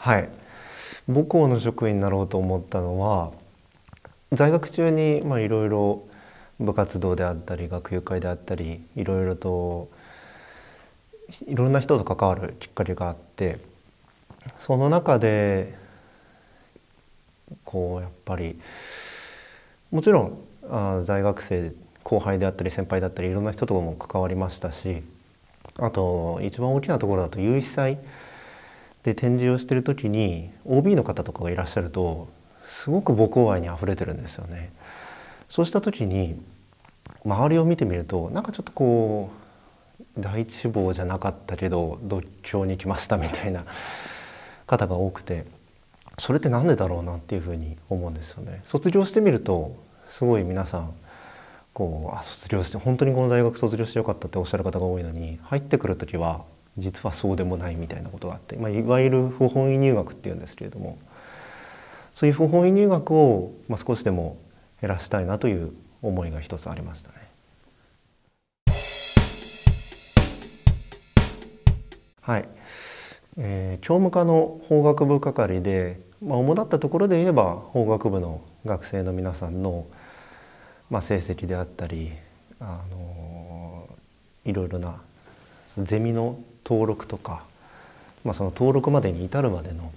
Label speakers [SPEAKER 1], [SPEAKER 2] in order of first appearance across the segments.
[SPEAKER 1] はい母校の職員になろうと思ったのは在学中にいろいろ部活動であったり学友会であったりいろいろといろんな人と関わるきっかけがあってその中でこうやっぱりもちろんあ在学生後輩であったり先輩だったりいろんな人とも関わりましたしあと一番大きなところだと有志祭で展示をしてる時に OB の方とかがいらっしゃるとすごく母校愛にあふれてるんですよね。そうした時に周りを見てみるとなんかちょっとこう第一志望じゃなかったけど独協に来ましたみたいな方が多くてそれって何でだろうなっていうふうに思うんですよね。卒業してみるとすごい皆さんこうあ卒業して本当にこの大学卒業してよかったっておっしゃる方が多いのに入ってくる時は実はそうでもないみたいなことがあって、まあ、いわゆる不本意入学っていうんですけれどもそういう不本意入学を、まあ、少しでも減らしたいなという思いが一つありましたね。はい、えー、教務課の法学部係で、まあ、主だったところで言えば法学部の学生の皆さんの、まあ、成績であったり、あのいろいろなゼミの登録とか、まあ、その登録までに至るまでの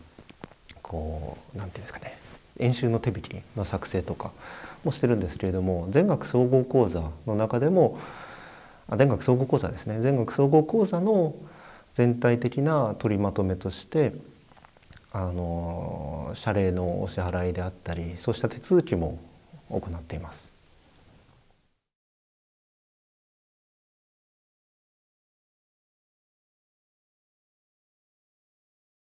[SPEAKER 1] こう何て言うんですかね演習の手引きの作成とかもしてるんですけれども全学総合講座の中でもあ全学総合講座ですね全学総合講座の全体的な取りまとめとしてあの謝礼のお支払いであったりそうした手続きも行っています。